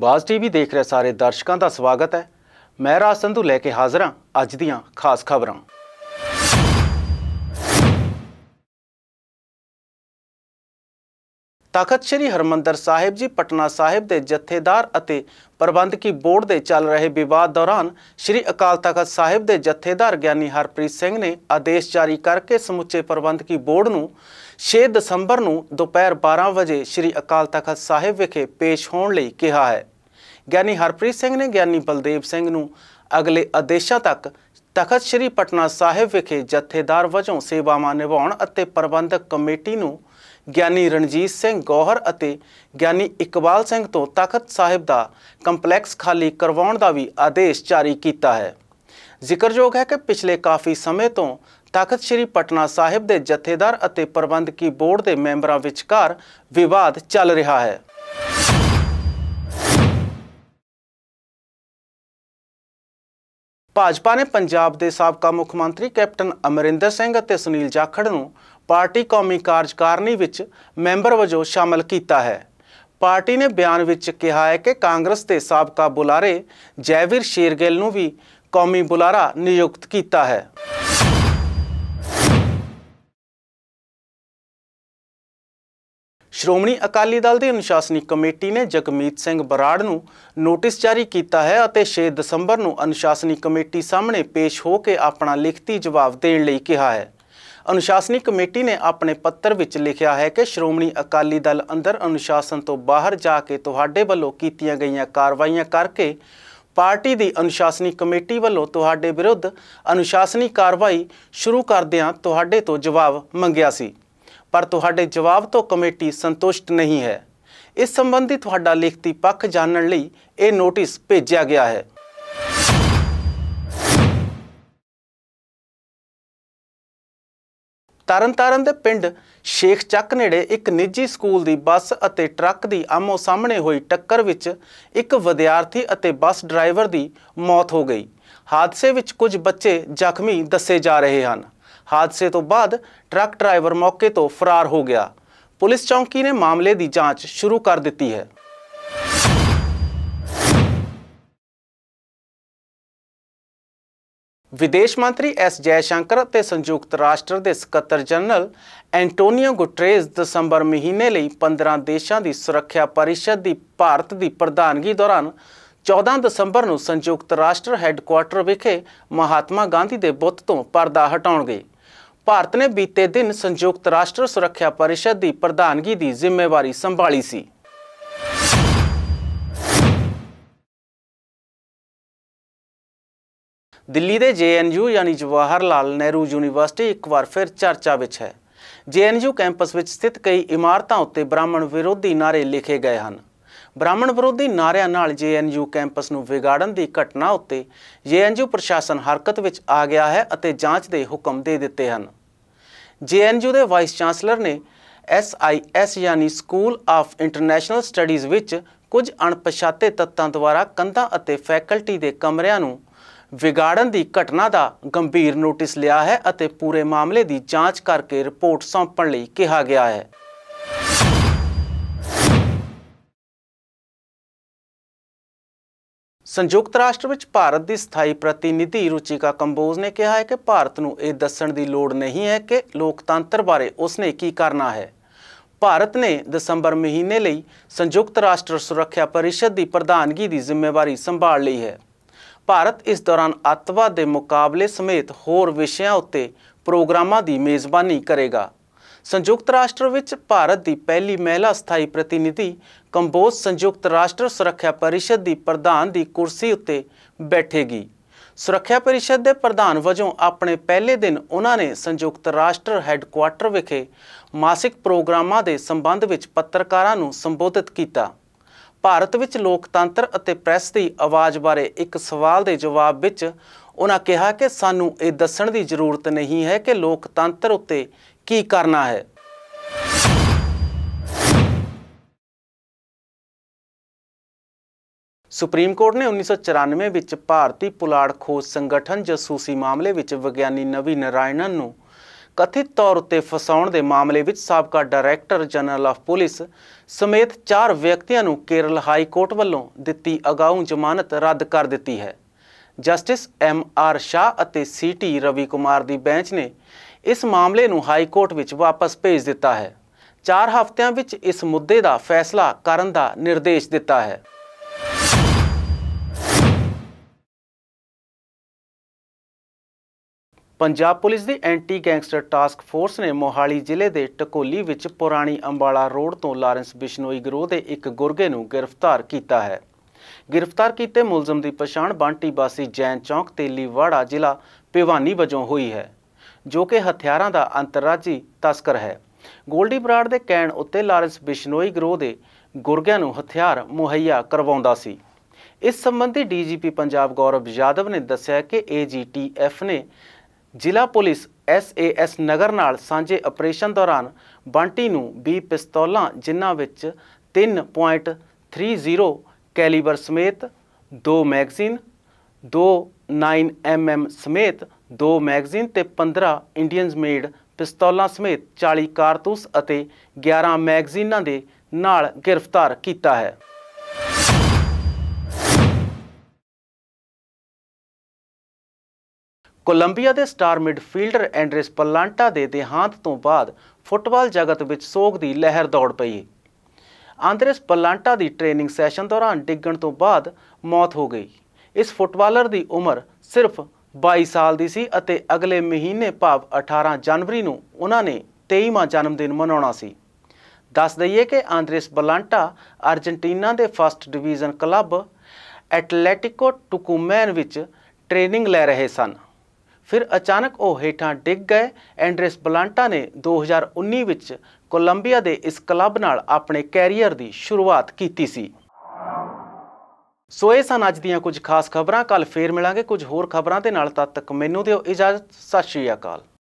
ਬਾਜ਼ ਟੀਵੀ ਦੇਖ ਰਹੇ ਸਾਰੇ ਦਰਸ਼ਕਾਂ ਦਾ ਸਵਾਗਤ ਹੈ ਮੈਂ ਰਾਜ ਸੰਧੂ ਲੈ ਕੇ ਹਾਜ਼ਰ ਹਾਂ ਅੱਜ ਦੀਆਂ ਖਾਸ ਖਬਰਾਂ ਤਖਤ ਸ੍ਰੀ ਹਰਮੰਦਰ ਸਾਹਿਬ ਜੀ ਪਟਨਾ ਸਾਹਿਬ ਦੇ ਜਥੇਦਾਰ ਅਤੇ ਪ੍ਰਬੰਧਕੀ ਬੋਰਡ ਦੇ ਚੱਲ ਰਹੇ ਵਿਵਾਦ ਦੌਰਾਨ ਸ੍ਰੀ ਅਕਾਲ ਤਖਤ ਸਾਹਿਬ ਦੇ ਜਥੇਦਾਰ ਗਿਆਨੀ ਹਰਪ੍ਰੀਤ ਸਿੰਘ ਨੇ ਆਦੇਸ਼ ਜਾਰੀ ਕਰਕੇ ਸਮੁੱਚੇ ਪ੍ਰਬੰਧਕੀ ਬੋਰਡ ਨੂੰ 6 ਦਸੰਬਰ ਨੂੰ ਦੁਪਹਿਰ 12 ਵਜੇ ਸ੍ਰੀ ਅਕਾਲ ਤਖਤ ਸਾਹਿਬ ਵਿਖੇ ਪੇਸ਼ ਹੋਣ ਲਈ ਕਿਹਾ ਹੈ ਗਿਆਨੀ ਹਰਪ੍ਰੀਤ ਸਿੰਘ ਨੇ ਗਿਆਨੀ ਬਲਦੇਵ ਸਿੰਘ ਨੂੰ ਅਗਲੇ ਆਦੇਸ਼ਾਂ ਤੱਕ ਤਖਤ ਸ੍ਰੀ ਪਟਨਾ ਸਾਹਿਬ ਵਿਖੇ ਜਥੇਦਾਰ ਵਜੋਂ ਸੇਵਾਵਾਂ ਨਿਭਾਉਣ ਅਤੇ ਪ੍ਰਬੰਧਕ ਕਮੇਟੀ ਨੂੰ ਗਿਆਨੀ ਰਣਜੀਤ ਸਿੰਘ ਗੋਹਰ ਅਤੇ ਗਿਆਨੀ ਇਕਬਾਲ ਸਿੰਘ ਤੋਂ ਤਖਤ ਸਾਹਿਬ ਦਾ ਕੰਪਲੈਕਸ ਖਾਲੀ ਕਰਵਾਉਣ ਦਾ ਵੀ ਆਦੇਸ਼ ਜਾਰੀ ਕੀਤਾ ਹੈ ਜ਼ਿਕਰਯੋਗ ਹੈ ਕਿ ਪਿਛਲੇ ਕਾਫੀ ਸਮੇਂ ਤੋਂ ਤਖਤ ਸ੍ਰੀ ਪਟਨਾ ਸਾਹਿਬ ਦੇ ਜਥੇਦਾਰ ਅਤੇ ਪ੍ਰਬੰਧਕੀ ਬੋਰਡ ਦੇ ਮੈਂਬਰਾਂ ਵਿਚਕਾਰ ਵਿਵਾਦ ਚੱਲ ਰਿਹਾ ਹੈ ਭਾਜਪਾ ਨੇ ਪੰਜਾਬ ਦੇ ਸਾਬਕਾ ਮੁੱਖ ਮੰਤਰੀ ਕੈਪਟਨ ਅਮਰਿੰਦਰ ਸਿੰਘ ਅਤੇ ਸੁਨੀਲ ਜਾਖੜ ਨੂੰ ਪਾਰਟੀ ਕੌਮੀ ਕਾਰਜਕਾਰਨੀ ਵਿੱਚ ਮੈਂਬਰ ਵਜੋਂ ਸ਼ਾਮਲ ਕੀਤਾ ਹੈ ਪਾਰਟੀ ਨੇ ਬਿਆਨ ਵਿੱਚ ਕਿਹਾ ਹੈ ਕਿ ਕਾਂਗਰਸ ਦੇ ਸਾਬਕਾ ਬੁਲਾਰੇ ਜੈਵੀਰ ਸ਼ੇਰਗਿੱਲ ਨੂੰ ਵੀ ਕੌਮੀ ਬੁਲਾਰਾ ਨਿਯੁਕਤ ਕੀਤਾ ਹੈ ਸ਼੍ਰੋਮਣੀ ਅਕਾਲੀ ਦਲ ਦੀ ਅਨੁਸ਼ਾਸਨੀ ਕਮੇਟੀ ਨੇ ਜਗਮੀਤ ਸਿੰਘ ਬਰਾੜ ਨੂੰ ਨੋਟਿਸ ਜਾਰੀ ਕੀਤਾ ਹੈ ਅਤੇ 6 ਦਸੰਬਰ ਨੂੰ ਅਨੁਸ਼ਾਸਨੀ ਕਮੇਟੀ ਸਾਹਮਣੇ ਪੇਸ਼ ਹੋ ਕੇ ਆਪਣਾ ਲਿਖਤੀ ਜਵਾਬ ਦੇਣ ਲਈ ਕਿਹਾ ਹੈ ਅਨੁਸ਼ਾਸਨੀ ਕਮੇਟੀ ਨੇ ਆਪਣੇ ਪੱਤਰ ਵਿੱਚ ਲਿਖਿਆ ਹੈ ਕਿ ਸ਼੍ਰੋਮਣੀ ਅਕਾਲੀ ਦਲ ਅੰਦਰ ਅਨੁਸ਼ਾਸਨ ਤੋਂ ਬਾਹਰ ਜਾ ਕੇ ਤੁਹਾਡੇ ਵੱਲੋਂ ਕੀਤੀਆਂ ਗਈਆਂ ਕਾਰਵਾਈਆਂ ਕਰਕੇ ਪਾਰਟੀ ਦੀ ਅਨੁਸ਼ਾਸਨੀ ਕਮੇਟੀ ਵੱਲੋਂ ਤੁਹਾਡੇ ਵਿਰੁੱਧ ਅਨੁਸ਼ਾਸਨੀ ਕਾਰਵਾਈ ਸ਼ੁਰੂ ਕਰਦਿਆਂ ਤੁਹਾਡੇ ਤੋਂ ਜਵਾਬ ਮੰਗਿਆ ਸੀ ਪਰ ਤੁਹਾਡੇ ਜਵਾਬ ਤੋਂ ਕਮੇਟੀ ਸੰਤੁਸ਼ਟ ਨਹੀਂ ਹੈ ਇਸ ਸੰਬੰਧੀ ਤੁਹਾਡਾ ਲਿਖਤੀ ਪੱਖ ਜਾਣਨ ਲਈ ਇਹ ਨੋਟਿਸ ਭੇਜਿਆ ਗਿਆ ਹੈ ਤਰਨਤਾਰਨ ਦੇ ਪਿੰਡ ਸ਼ੇਖ ਚੱਕ ਨੇੜੇ ਇੱਕ ਨਿੱਜੀ ਸਕੂਲ ਦੀ ਬੱਸ ਅਤੇ ਟਰੱਕ ਦੀ ਆਮੋ ਸਾਹਮਣੇ ਹੋਈ ਟੱਕਰ ਵਿੱਚ ਇੱਕ ਵਿਦਿਆਰਥੀ ਅਤੇ ਬੱਸ ਡਰਾਈਵਰ ਦੀ ਮੌਤ ਹੋ ਗਈ ਹਾਦਸੇ ਵਿੱਚ ਕੁਝ ਬੱਚੇ ਜ਼ਖਮੀ ਦੱਸੇ ਜਾ ਰਹੇ ਹਨ ਹਾਦਸੇ ਤੋਂ ਬਾਅਦ ਟਰੱਕ ਡਰਾਈਵਰ ਮੌਕੇ ਤੋਂ ਫਰਾਰ ਹੋ ਗਿਆ ਪੁਲਿਸ ਚੌਂਕੀ ਨੇ ਮਾਮਲੇ ਦੀ ਜਾਂਚ ਸ਼ੁਰੂ ਕਰ ਦਿੱਤੀ ਹੈ ਵਿਦੇਸ਼ ਮੰਤਰੀ ਐਸ ਜੈਸ਼ੰਕਰ ਅਤੇ ਸੰਯੁਕਤ ਰਾਸ਼ਟਰ ਦੇ ਸਕੱਤਰ ਜਨਰਲ ਐਂਟੋਨੀਓ ਗੁਟਰੇਸ ਦਸੰਬਰ ਮਹੀਨੇ ਲਈ 15 ਦੇਸ਼ਾਂ ਦੀ ਸੁਰੱਖਿਆ ਪਰਿਸ਼ਦ ਦੀ ਭਾਰਤ ਦੀ ਪ੍ਰਧਾਨਗੀ ਦੌਰਾਨ 14 ਦਸੰਬਰ ਨੂੰ ਸੰਯੁਕਤ ਰਾਸ਼ਟਰ ਹੈੱਡਕੁਆਰਟਰ ਵਿਖੇ ਮਹਾਤਮਾ ਗਾਂਧੀ ਦੇ ਬੁੱਤ ਤੋਂ ਪਰਦਾ ਹਟਾਉਣਗੇ ਭਾਰਤ ਨੇ ਬੀਤੇ ਦਿਨ ਸੰਯੁਕਤ ਰਾਸ਼ਟਰ ਸੁਰੱਖਿਆ ਪਰਿਸ਼ਦ ਦੀ ਪ੍ਰਧਾਨਗੀ ਦੀ ਜ਼ਿੰਮੇਵਾਰੀ ਸੰਭਾਲੀ ਸੀ ਦਿੱਲੀ ਦੇ ਜੇਐਨਯੂ ਯਾਨੀ ਜਵਾਹਰ ਲਾਲ ਨਹਿਰੂ ਯੂਨੀਵਰਸਿਟੀ ਇੱਕ ਵਾਰ ਫਿਰ ਚਰਚਾ ਵਿੱਚ ਹੈ ਜੇਐਨਯੂ ਕੈਂਪਸ ਵਿੱਚ ਸਥਿਤ ਕਈ ਇਮਾਰਤਾਂ ਉੱਤੇ ਬ੍ਰਾਹਮਣ ਵਿਰੋਧੀ ਨਾਰੇ ਲਿਖੇ ਗਏ ਹਨ ਬ੍ਰਾਹਮਣ ਵਿਰੋਧੀ ਨਾਰਿਆਂ ਨਾਲ ਜੇਐਨਯੂ ਕੈਂਪਸ ਨੂੰ ਵਿਗਾੜਨ ਦੀ ਘਟਨਾ ਉੱਤੇ ਜੇਐਨਯੂ ਪ੍ਰਸ਼ਾਸਨ ਹਰਕਤ ਵਿੱਚ ਆ ਗਿਆ ਹੈ ਅਤੇ ਜਾਂਚ ਦੇ ਹੁਕਮ ਦੇ ਦਿੱਤੇ ਹਨ ਜੇਐਨਯੂ ਦੇ ਵਾਈਸ ਚਾਂਸਲਰ ਨੇ ਐਸਆਈਐਸ ਯਾਨੀ ਸਕੂਲ ਆਫ ਇੰਟਰਨੈਸ਼ਨਲ ਸਟੱਡੀਜ਼ ਵਿੱਚ ਕੁਝ ਅਣਪਛਾਤੇ ਤੱਤਾਂ ਦੁਆਰਾ ਕੰਧਾਂ ਅਤੇ ਫੈਕਲਟੀ ਦੇ ਕਮਰਿਆਂ ਨੂੰ ਵਿਗਾੜਨ ਦੀ ਘਟਨਾ ਦਾ ਗੰਭੀਰ ਨੋਟਿਸ ਲਿਆ ਹੈ ਅਤੇ ਪੂਰੇ ਮਾਮਲੇ ਦੀ ਜਾਂਚ ਕਰਕੇ ਰਿਪੋਰਟ ਸੌਂਪਣ ਲਈ ਕਿਹਾ ਗਿਆ ਹੈ ਸੰਯੁਕਤ ਰਾਸ਼ਟਰ ਵਿੱਚ ਭਾਰਤ ਦੀ ਸਥਾਈ ਪ੍ਰਤੀਨਿਧੀ ਕਾ ਕੰਬੋਜ ਨੇ ਕਿਹਾ ਹੈ ਕਿ ਭਾਰਤ ਨੂੰ ਇਹ ਦੱਸਣ ਦੀ ਲੋੜ ਨਹੀਂ ਹੈ ਕਿ ਲੋਕਤੰਤਰ ਬਾਰੇ ਉਸਨੇ ਕੀ ਕਰਨਾ ਹੈ ਭਾਰਤ ਨੇ ਦਸੰਬਰ ਮਹੀਨੇ ਲਈ ਸੰਯੁਕਤ ਰਾਸ਼ਟਰ ਸੁਰੱਖਿਆ ਪਰਿਸ਼ਦ ਦੀ ਪ੍ਰਧਾਨਗੀ ਦੀ ਜ਼ਿੰਮੇਵਾਰੀ ਸੰਭਾਲ ਲਈ ਹੈ ਭਾਰਤ ਇਸ ਦੌਰਾਨ ਅੱਤਵਾਦ ਦੇ ਮੁਕਾਬਲੇ ਸਮੇਤ ਹੋਰ ਵਿਸ਼ਿਆਂ ਉੱਤੇ ਪ੍ਰੋਗਰਾਮਾਂ ਦੀ ਮੇਜ਼ਬਾਨੀ ਕਰੇਗਾ ਸੰਯੁਕਤ ਰਾਸ਼ਟਰ ਵਿੱਚ ਭਾਰਤ ਦੀ ਪਹਿਲੀ ਮਹਿਲਾ ਸਥਾਈ ਪ੍ਰਤੀਨਿਧੀ ਕੰਬੋਜ ਸੰਯੁਕਤ ਰਾਸ਼ਟਰ ਸੁਰੱਖਿਆ ਪਰਿਸ਼ਦ ਦੀ ਪ੍ਰਧਾਨ ਦੀ ਕੁਰਸੀ ਉੱਤੇ ਬੈਠੇਗੀ ਸੁਰੱਖਿਆ ਪਰਿਸ਼ਦ ਦੇ ਪ੍ਰਧਾਨ ਵਜੋਂ ਆਪਣੇ ਪਹਿਲੇ ਦਿਨ ਉਹਨਾਂ ਨੇ ਸੰਯੁਕਤ ਰਾਸ਼ਟਰ ਹੈੱਡਕੁਆਰਟਰ ਵਿਖੇ ਮਾਸਿਕ ਪ੍ਰੋਗਰਾਮਾਂ ਦੇ ਸੰਬੰਧ ਵਿੱਚ ਪੱਤਰਕਾਰਾਂ ਨੂੰ ਸੰਬੋਧਿਤ ਕੀਤਾ ਭਾਰਤ ਵਿੱਚ ਲੋਕਤੰਤਰ ਅਤੇ ਪ੍ਰੈਸ ਦੀ ਆਵਾਜ਼ ਬਾਰੇ ਇੱਕ ਸਵਾਲ ਦੇ ਜਵਾਬ ਵਿੱਚ ਉਹਨਾਂ ਕਿਹਾ ਕਿ ਸਾਨੂੰ ਇਹ ਦੱਸਣ ਦੀ ਜ਼ਰੂਰਤ ਨਹੀਂ ਹੈ ਕਿ ਲੋਕਤੰਤਰ ਉੱਤੇ ਕੀ ਕਰਨਾ ਹੈ ਸੁਪਰੀਮ ਕੋਰਟ ਨੇ 1994 ਵਿੱਚ ਭਾਰਤੀ ਪੁਲਾੜ ਖੋਜ ਸੰਗਠਨ ਜਸੂਸੀ ਮਾਮਲੇ ਵਿੱਚ ਵਿਗਿਆਨੀ ਨਵੀ ਨਾਰਾਇਣਨ ਨੂੰ ਕਥਿਤ ਤੌਰ ਉਤੇ ਫਸਾਉਣ ਦੇ ਮਾਮਲੇ ਵਿੱਚ ਸਾਬਕਾ ਡਾਇਰੈਕਟਰ ਜਨਰਲ ਆਫ ਪੁਲਿਸ ਸਮੇਤ 4 ਵਿਅਕਤੀਆਂ ਨੂੰ ਕੇਰਲ ਹਾਈ ਕੋਰਟ ਵੱਲੋਂ ਦਿੱਤੀ ਅਗਾਊਂ ਜ਼ਮਾਨਤ ਰੱਦ ਕਰ ਦਿੱਤੀ ਹੈ ਜਸਟਿਸ ਐਮ ਆਰ ਸ਼ਾਹ ਅਤੇ ਸੀ ਟੀ ਰਵੀ ਕੁਮਾਰ ਦੀ ਬੈਂਚ ਨੇ ਇਸ ਮਾਮਲੇ ਨੂੰ ਹਾਈ ਕੋਰਟ ਵਿੱਚ ਵਾਪਸ ਭੇਜ ਦਿੱਤਾ ਹੈ 4 ਹਫ਼ਤਿਆਂ ਵਿੱਚ ਇਸ ਮੁੱਦੇ ਦਾ ਫੈਸਲਾ ਕਰਨ ਦਾ ਨਿਰਦੇਸ਼ ਦਿੱਤਾ ਹੈ ਪੰਜਾਬ ਪੁਲਿਸ ਦੀ ਐਂਟੀ ਗੈਂਗਸਟਰ ਟਾਸਕ ਫੋਰਸ ਨੇ ਮੋਹਾਲੀ ਜ਼ਿਲ੍ਹੇ ਦੇ ਟਕੋਲੀ ਵਿੱਚ ਪੁਰਾਣੀ ਅੰਬਾਲਾ ਰੋਡ ਤੋਂ ਲਾਰੈਂਸ ਬਿਸ਼ਨੋਈ ਗਰੋਹ ਦੇ ਇੱਕ ਗੁਰਗੇ ਨੂੰ ਗ੍ਰਿਫਤਾਰ ਕੀਤਾ ਹੈ ਗ੍ਰਿਫਤਾਰ ਕੀਤੇ ਮੁਲਜ਼ਮ ਦੀ ਪਛਾਣ ਬਾਂਟੀ ਬਾਸੀ ਜੈਨ ਚੌਂਕ ਤੇਲੀਵਾੜਾ ਜ਼ਿਲ੍ਹਾ ਪਿਵਾਨੀ ਵਜੋਂ ਹੋਈ ਹੈ ਜੋ ਕਿ ਹਥਿਆਰਾਂ ਦਾ ਅੰਤਰਰਾਜੀ ਤਸਕਰ ਹੈ ਗੋਲਡੀ ਬਰਾੜ ਦੇ ਕਹਿਣ ਉੱਤੇ ਲਾਰੈਂਸ ਬਿਸ਼ਨੋਈ ਗਰੋਹ ਦੇ ਗੁਰਗਿਆਂ ਨੂੰ ਹਥਿਆਰ ਮੁਹੱਈਆ ਕਰਵਾਉਂਦਾ ਸੀ ਇਸ ਸੰਬੰਧੀ ਡੀਜੀਪੀ ਪੰਜਾਬ ਗੌਰਵ ਯਾਦਵ ਨੇ ਦੱਸਿਆ ਕਿ ਏਜੀਟੀਐਫ ਨੇ ਜ਼ਿਲ੍ਹਾ ਪੁਲਿਸ ਐਸਏਐਸ ਨਗਰ ਨਾਲ ਸਾਂਝੇ ਆਪਰੇਸ਼ਨ ਦੌਰਾਨ ਬੰਟੀ ਨੂੰ 20 ਪਿਸਤੌਲਾਂ ਜਿਨ੍ਹਾਂ ਵਿੱਚ 3.30 ਕੈਲੀਬਰ ਸਮੇਤ ਦੋ ਮੈਗਜ਼ੀਨ 2 9mm ਸਮੇਤ ਦੋ ਮੈਗਜ਼ੀਨ ਤੇ 15 ਇੰਡੀਅਨਸ ਮੇਡ ਪਿਸਤੌਲਾਂ ਸਮੇਤ 40 ਕਾਰਤੂਸ ਅਤੇ 11 ਮੈਗਜ਼ੀਨਾਂ ਦੇ ਨਾਲ ਗ੍ਰਿਫਤਾਰ ਕੀਤਾ ਹੈ ਕੋਲੰਬੀਆ ਦੇ ਸਟਾਰ ਮਿਡਫੀਲਡਰ ਐਂਡਰੇਸ ਪਲਾਂਟਾ ਦੇ ਦੇਹਾਂਤ ਤੋਂ ਬਾਅਦ ਫੁੱਟਬਾਲ ਜਗਤ ਵਿੱਚ ਸੋਗ ਦੀ ਲਹਿਰ ਦੌੜ ਪਈ ਆਂਦਰੇਸ ਪਲਾਂਟਾ ਦੀ ਟ੍ਰੇਨਿੰਗ ਸੈਸ਼ਨ ਦੌਰਾਨ ਡਿੱਗਣ ਤੋਂ ਬਾਅਦ ਮੌਤ ਹੋ ਗਈ ਇਸ ਫੁੱਟਬਾਲਰ ਦੀ ਉਮਰ ਸਿਰਫ 22 ਸਾਲ ਦੀ ਸੀ ਅਤੇ ਅਗਲੇ ਮਹੀਨੇ ਭਾਵ 18 ਜਨਵਰੀ ਨੂੰ ਉਹਨਾਂ ਨੇ 23ਵਾਂ ਜਨਮ ਦਿਨ ਮਨਾਉਣਾ ਸੀ ਦੱਸ ਦਈਏ ਕਿ ਆਂਦਰੇਸ ਬਲਾਂਟਾ ਅਰਜنٹੀਨਾ ਦੇ first division club Atletico Tucuman ਵਿੱਚ ਟ੍ਰੇਨਿੰਗ ਲੈ ਰਹੇ ਸਨ ਫਿਰ ਅਚਾਨਕ ਉਹ ਹੇਠਾਂ ਡਿੱਗ ਗਏ ਐਂਡਰੇਸ ਬਲਾਂਟਾ ਨੇ 2019 ਵਿੱਚ ਕੋਲੰਬੀਆ ਦੇ ਇਸ ਕਲੱਬ ਨਾਲ ਆਪਣੇ ਕੈਰੀਅਰ ਦੀ ਸ਼ੁਰੂਆਤ ਕੀਤੀ ਸੀ ਸੋ ਇਹ ਸਨ ਅੱਜ ਦੀਆਂ ਕੁਝ ਖਾਸ ਖਬਰਾਂ ਕੱਲ ਫੇਰ ਮਿਲਾਂਗੇ ਕੁਝ ਹੋਰ ਖਬਰਾਂ ਦੇ ਨਾਲ ਤਦ ਤੱਕ ਮੈਨੂੰ ਦਿਓ ਇਜਾਜ਼ਤ ਸਤਿ ਸ਼੍ਰੀ ਅਕਾਲ